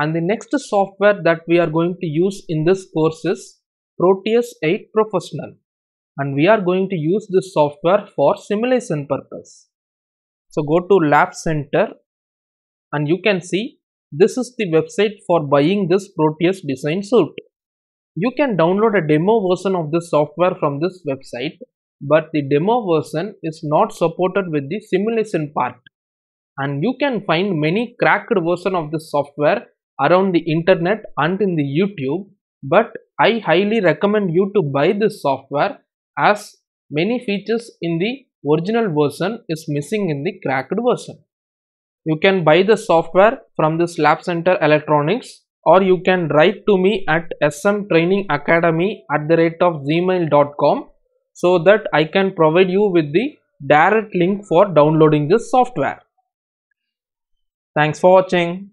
and the next software that we are going to use in this course is Proteus 8 Professional and we are going to use this software for simulation purpose. So go to lab center and you can see this is the website for buying this Proteus design suit. You can download a demo version of this software from this website but the demo version is not supported with the simulation part and you can find many cracked version of this software around the internet and in the YouTube but I highly recommend you to buy this software as many features in the original version is missing in the cracked version. You can buy the software from this lab center electronics or you can write to me at smtrainingacademy at the rate of gmail.com so that I can provide you with the direct link for downloading this software. Thanks for watching.